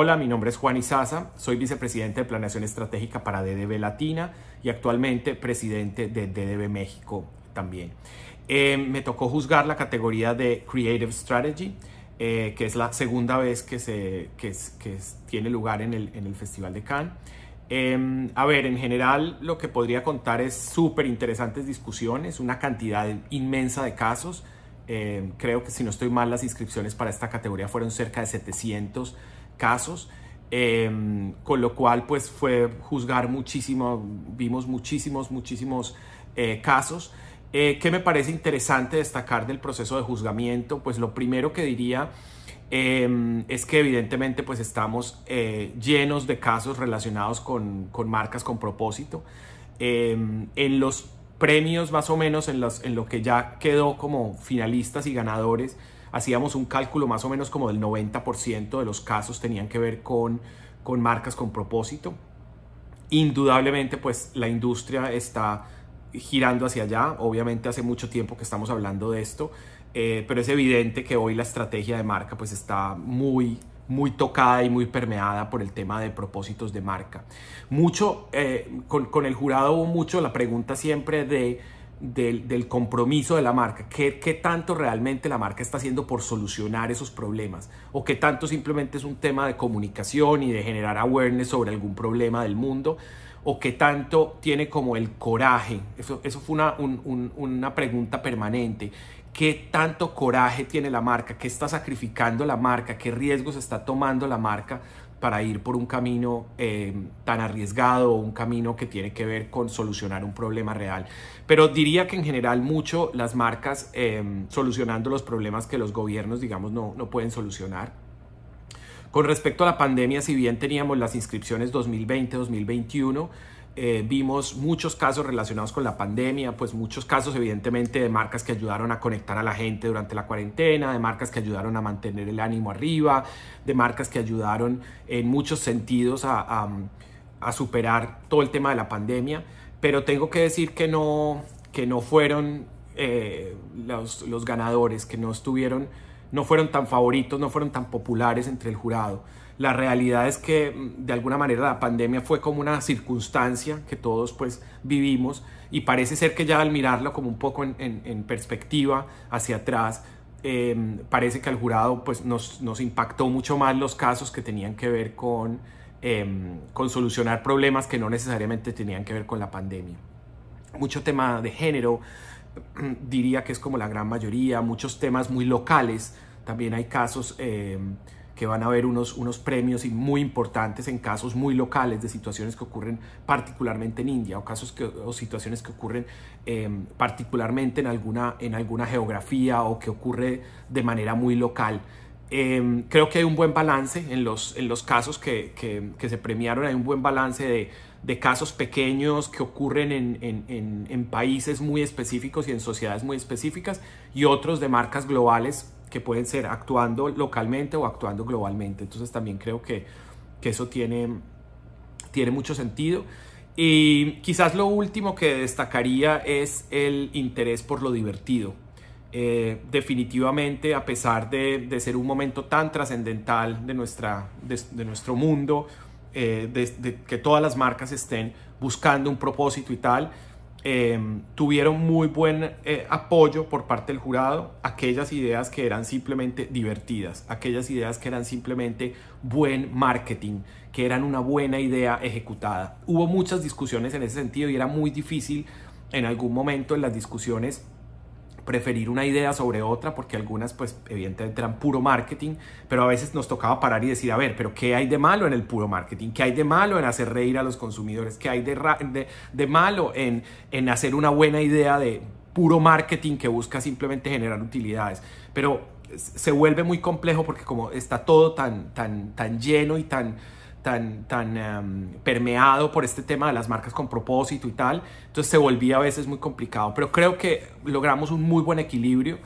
Hola, mi nombre es Juan Izaza, soy vicepresidente de Planeación Estratégica para DDB Latina y actualmente presidente de DDB México también. Em, me tocó juzgar la categoría de Creative Strategy, eh, que es la segunda vez que, se, que, tiene lugar en el, en el, Festival de Cannes. Em, a ver, en general lo que podría contar es súper interesantes discusiones, una cantidad inmensa de casos. Em, creo que si no estoy mal, las inscripciones para esta categoría fueron cerca de 700 casos, em, con lo cual pues fue juzgar muchísimo, vimos muchísimos, muchísimos eh, casos. que eh, ¿Qué me parece interesante destacar del proceso de juzgamiento? Pues lo primero que diría em, es que evidentemente pues estamos eh, llenos de casos relacionados con, con marcas con propósito. Em, en los premios más o menos, en, los, en lo que ya quedó como finalistas y ganadores, hacíamos un cálculo más o menos como del 90% de los casos tenían que ver con, con marcas con propósito. Indudablemente, pues la industria está girando hacia allá. Obviamente hace mucho tiempo que estamos hablando de esto, eh, pero es evidente que hoy la estrategia de marca pues está muy muy tocada y muy permeada por el tema de propósitos de marca. Mucho, eh, con, con el jurado hubo mucho la pregunta siempre de del, compromiso de la marca, ¿Qué, tanto realmente la marca está haciendo por solucionar esos problemas o qué tanto simplemente es un tema de comunicación y de generar awareness sobre algún problema del mundo o qué tanto tiene como el coraje, eso, fue una, una pregunta permanente, qué tanto coraje tiene la marca, qué está sacrificando la marca, qué riesgos está tomando la marca para ir por un camino eh, tan arriesgado, o un camino que tiene que ver con solucionar un problema real. Pero diría que en general mucho las marcas eh, solucionando los problemas que los gobiernos, digamos, no, no pueden solucionar. Con respecto a la pandemia, si bien teníamos las inscripciones 2020-2021, eh, vimos muchos casos relacionados con la pandemia, pues muchos casos evidentemente de marcas que ayudaron a conectar a la gente durante la cuarentena, de marcas que ayudaron a mantener el ánimo arriba, de marcas que ayudaron en muchos sentidos a, superar todo el tema de la pandemia, pero tengo que decir que no, que no fueron eh, los ganadores, que no estuvieron no fueron tan favoritos, no fueron tan populares entre el jurado. La realidad es que mm, de alguna manera la pandemia fue como una circunstancia que todos pues vivimos y parece ser que ya al mirarlo como un poco en, perspectiva hacia atrás, em, parece que al jurado pues nos, impactó mucho más los casos que tenían que ver con, em, con solucionar problemas que no necesariamente tenían que ver con la pandemia. Mucho tema de género, diría que es como la gran mayoría, muchos temas muy locales, también hay casos eh, que van a haber unos, unos premios y muy importantes en casos muy locales de situaciones que ocurren particularmente en India o casos situaciones que ocurren eh, particularmente en alguna, en alguna geografía o que ocurre de manera muy local. Eh, creo que hay un buen balance en los, en los casos que, que se premiaron, hay un buen balance de de casos pequeños que ocurren en, países muy específicos y en sociedades muy específicas y otros de marcas globales que pueden ser actuando localmente o actuando globalmente. Entonces también creo que, eso tiene, tiene mucho sentido. Y quizás lo último que destacaría es el interés por lo divertido. Eh, definitivamente, a pesar de, ser un momento tan trascendental de, de nuestro mundo, eh, de, que todas las marcas estén buscando un propósito y tal. Em, tuvieron muy buen eh, apoyo por parte del jurado, aquellas ideas que eran simplemente divertidas, aquellas ideas que eran simplemente buen marketing, que eran una buena idea ejecutada. Hubo muchas discusiones en ese sentido y era muy difícil en algún momento en las discusiones preferir una idea sobre otra, porque algunas pues evidentemente eran puro marketing, pero a veces nos tocaba parar y decir, a ver, pero ¿qué hay de malo en el puro marketing? ¿Qué hay de malo en hacer reír a los consumidores? ¿Qué hay de, de, malo en, en hacer una buena idea de puro marketing que busca simplemente generar utilidades? Pero se vuelve muy complejo porque como está todo tan, tan, tan lleno y tan tan, tan em, permeado por este tema de las marcas con propósito y tal. Entonces se volvía a veces muy complicado, pero creo que logramos un muy buen equilibrio.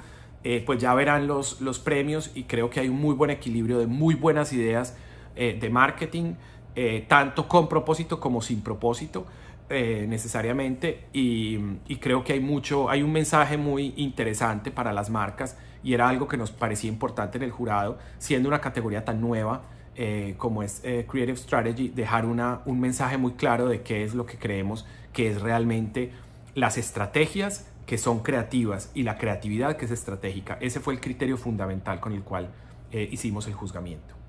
Eh, pues ya verán los, los premios y creo que hay un muy buen equilibrio de muy buenas ideas eh, de marketing, eh, tanto con propósito como sin propósito. necesariamente y, y, creo que hay mucho, hay un mensaje muy interesante para las marcas y era algo que nos parecía importante en el jurado, siendo una categoría tan nueva eh, como es eh, Creative Strategy, dejar una, un mensaje muy claro de qué es lo que creemos que es realmente las estrategias que son creativas y la creatividad que es estratégica. Ese fue el criterio fundamental con el cual eh, hicimos el juzgamiento.